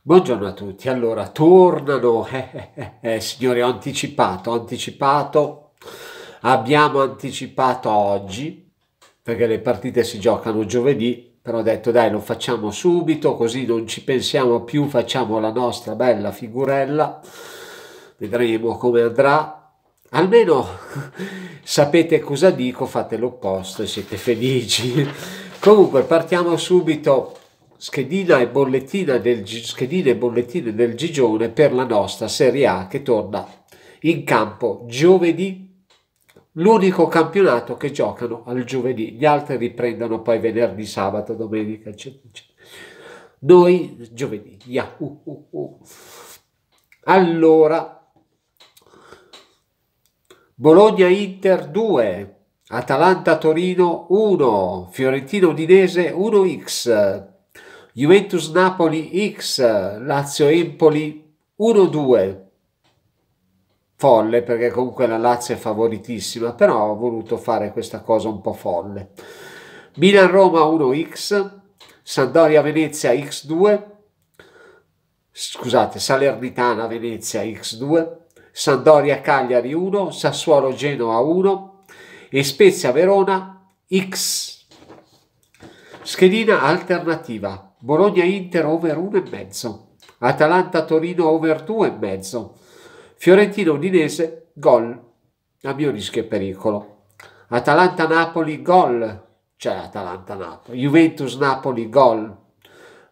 Buongiorno a tutti, allora tornano, eh, eh, eh, eh, signori ho anticipato, ho anticipato, abbiamo anticipato oggi perché le partite si giocano giovedì, però ho detto dai lo facciamo subito così non ci pensiamo più, facciamo la nostra bella figurella, vedremo come andrà, almeno sapete cosa dico, fate l'opposto e siete felici. Comunque partiamo subito schedina e bollettina del, schedine e bollettine del Gigione per la nostra Serie A che torna in campo giovedì l'unico campionato che giocano al giovedì, gli altri riprendono poi venerdì, sabato, domenica, eccetera, eccetera. Noi giovedì, yeah, uh, uh, uh. Allora, Bologna-Inter 2, Atalanta-Torino 1, fiorentino udinese 1x, Juventus Napoli X, Lazio Empoli 1-2. Folle perché comunque la Lazio è favoritissima, però ho voluto fare questa cosa un po' folle. Milan Roma 1x, Sandoria Venezia x2, scusate, Salernitana Venezia x2, Sandoria Cagliari 1, Sassuolo Genoa 1 e Spezia Verona x. 2 Schedina alternativa. Bologna-Inter over 1,5. Atalanta-Torino over 2,5. Fiorentina-Udinese gol. A mio rischio e pericolo. Atalanta-Napoli gol. Cioè Atalanta-Napoli. Juventus-Napoli gol.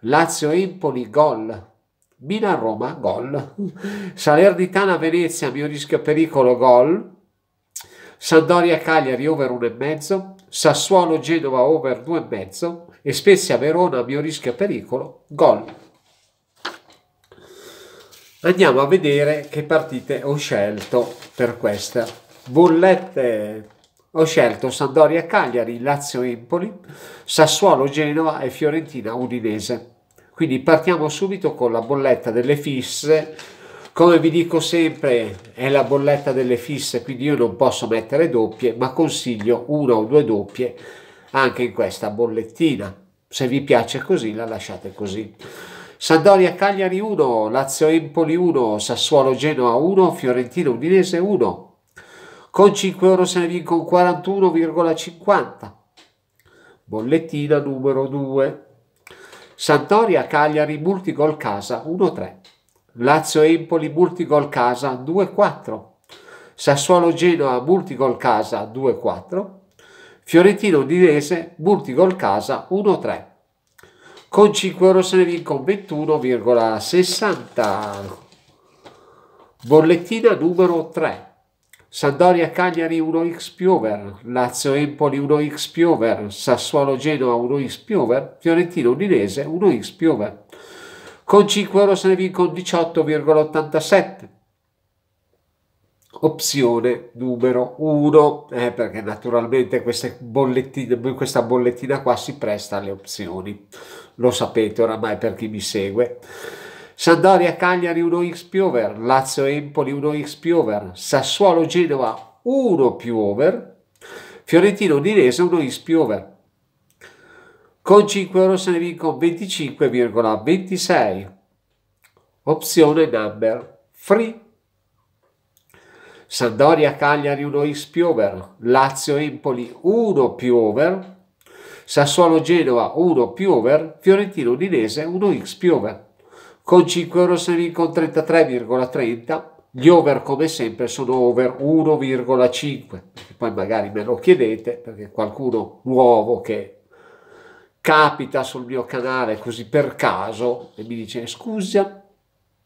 Lazio-Empoli gol. Milan-Roma gol. Salernitana-Venezia a mio rischio e pericolo gol. Sandoria-Cagliari over 1,5. Sassuolo Genova over 2,5 e Spezia Verona a mio rischio e pericolo gol. Andiamo a vedere che partite ho scelto per questa. Bollette ho scelto Sandoria Cagliari, Lazio Empoli, Sassuolo Genova e Fiorentina Udinese. Quindi partiamo subito con la bolletta delle fisse come vi dico sempre, è la bolletta delle fisse, quindi io non posso mettere doppie, ma consiglio una o due doppie anche in questa bollettina. Se vi piace così, la lasciate così. Sandoria Cagliari 1, Lazio Empoli 1, Sassuolo Genoa 1, Fiorentino Udinese 1. Con 5 euro se ne vinco 41,50. Bollettina numero 2. Sandoria Cagliari Multigol Casa 1-3. Lazio-Empoli multigol casa 2-4, Sassuolo-Genoa multigol casa 2-4, Fiorentino-Udinese multigol casa 1-3. Con 5 euro se ne vincono 21,60. Bollettina numero 3. Sandoria Cagliari 1x Piover, Lazio Empoli 1x Piover, Sassuolo Genoa 1x Piover, Fiorentino Udinese 1x Piover con 5 euro se ne vincono 18,87 opzione numero 1 eh, perché naturalmente bollettine, questa bollettina qua si presta alle opzioni lo sapete oramai per chi mi segue Sandoria Cagliari 1x più over Lazio Empoli 1x più over Sassuolo Genova 1 più over Fiorentino Dinese 1x più over con 5 euro se ne vinco 25,26. Opzione number free. Sandoria Cagliari 1 x più over, Lazio Empoli 1 più over, Sassuolo Genova 1 più over, Fiorentino Udinese 1 x più over. Con 5 euro se ne vinco 33,30, gli over come sempre sono over 1,5, poi magari me lo chiedete perché qualcuno nuovo che capita sul mio canale così per caso e mi dice scusa,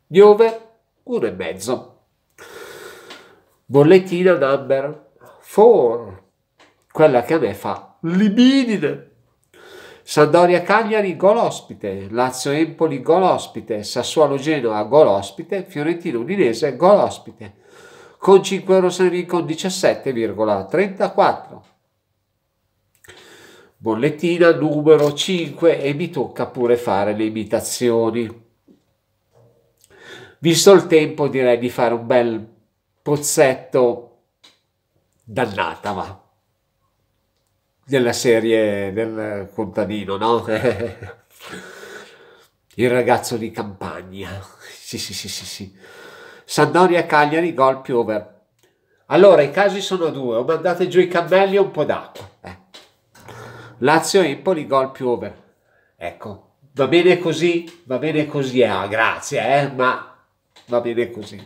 piove Uno e mezzo. Bollettina number four, quella che a me fa libidine. Sandoria Cagliari gol ospite, Lazio Empoli gol ospite, Sassuolo Genoa gol ospite, Fiorentino Udinese gol ospite, con 5 euro se San Enrico 17,34. Bollettina numero 5 e mi tocca pure fare le imitazioni. Visto il tempo direi di fare un bel pozzetto dannata, ma della serie del contadino, no? il ragazzo di campagna. Sì, sì, sì, sì, sì. Sandoria Cagliari, gol più over. Allora, i casi sono due. Ho mandato giù i cammelli e un po' d'acqua. Lazio-Empoli gol più over. Ecco, va bene così, va bene così, ah, grazie, eh, ma va bene così.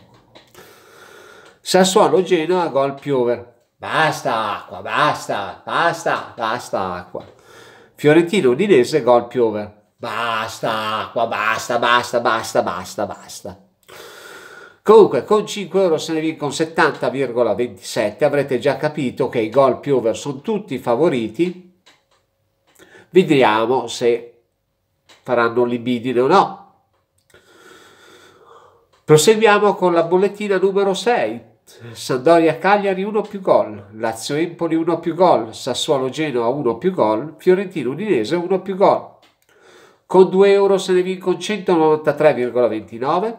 Sassuolo Genoa gol più over. Basta acqua, basta, basta, basta acqua. Fiorentino Udinese gol più over. Basta acqua, basta, basta, basta, basta, basta. Comunque, con 5 euro se ne vincono 70,27 avrete già capito che i gol più over sono tutti favoriti Vediamo se faranno libidine o no. Proseguiamo con la bollettina numero 6. Sandoria Cagliari 1 più gol, Lazio Empoli 1 più gol, Sassuolo Genoa 1 più gol, Fiorentino Udinese 1 più gol. Con 2 euro se ne vincono 193,29,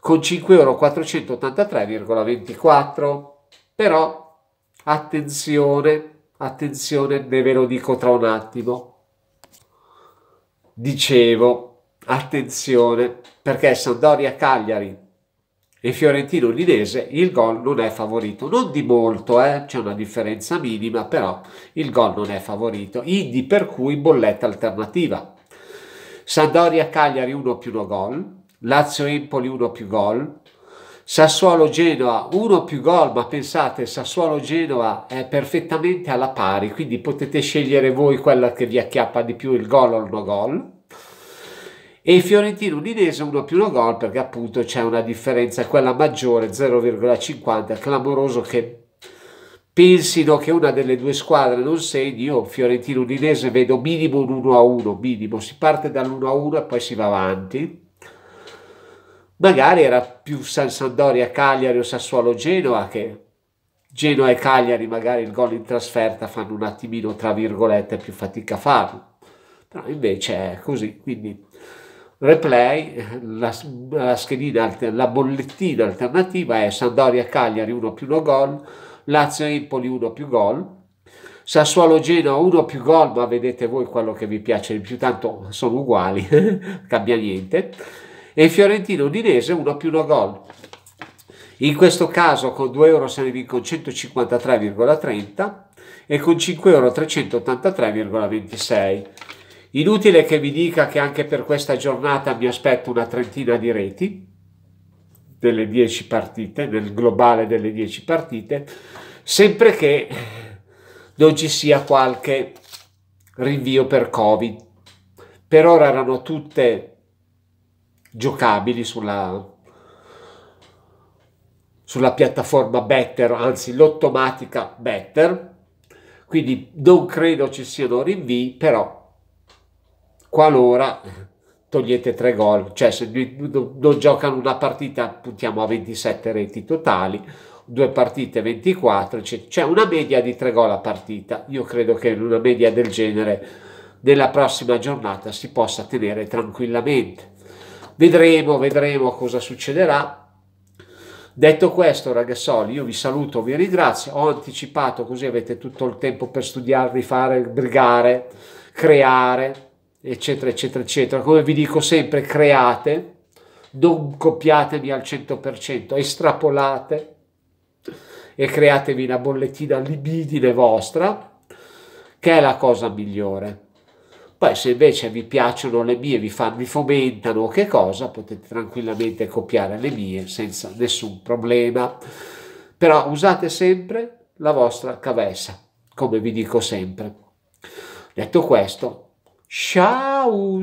con 5 euro 483,24. Però, attenzione, attenzione, ne ve lo dico tra un attimo. Dicevo, attenzione, perché Sandoria Cagliari e Fiorentino Udinese il gol non è favorito, non di molto, eh? c'è una differenza minima, però il gol non è favorito, Indi per cui bolletta alternativa. Sandoria Cagliari 1 più 1 gol, Lazio Empoli 1 più gol, Sassuolo-Genoa, uno più gol, ma pensate, Sassuolo-Genoa è perfettamente alla pari, quindi potete scegliere voi quella che vi acchiappa di più, il gol o il no gol. E Fiorentino-Udinese, uno più no gol, perché appunto c'è una differenza, quella maggiore, 0,50, clamoroso che pensino che una delle due squadre non segni, io Fiorentino-Udinese vedo minimo un 1-1, minimo, si parte dall'1-1 e poi si va avanti magari era più San Sandoria Cagliari o Sassuolo Genoa che Genoa e Cagliari magari il gol in trasferta fanno un attimino tra virgolette più fatica a farlo però invece è così quindi replay la, la schedina la bollettina alternativa è Sandoria Cagliari 1 più 1 gol Lazio Empoli 1 più gol Sassuolo Genoa 1 più gol ma vedete voi quello che vi piace di più tanto sono uguali cambia niente e Fiorentino Udinese 1 più 1 gol. In questo caso con 2 euro se ne vincono 153,30 e con 5 euro 383,26. Inutile che vi dica che anche per questa giornata mi aspetto una trentina di reti delle 10 partite, nel globale delle 10 partite, sempre che non ci sia qualche rinvio per Covid. Per ora erano tutte giocabili sulla, sulla piattaforma Better, anzi l'automatica Better. Quindi non credo ci siano rinvii, però qualora togliete tre gol, cioè se non giocano una partita puntiamo a 27 reti totali, due partite 24, cioè c'è cioè una media di tre gol a partita. Io credo che in una media del genere nella prossima giornata si possa tenere tranquillamente. Vedremo, vedremo cosa succederà. Detto questo, ragazzoli, io vi saluto, vi ringrazio. Ho anticipato così avete tutto il tempo per studiarvi, fare, brigare, creare, eccetera, eccetera, eccetera. Come vi dico sempre, create, non copiatevi al 100%, estrapolate e createvi una bollettina libidine vostra, che è la cosa migliore. Poi se invece vi piacciono le mie, vi, fan, vi fomentano o che cosa, potete tranquillamente copiare le mie senza nessun problema. Però usate sempre la vostra cavessa, come vi dico sempre. Detto questo, ciao!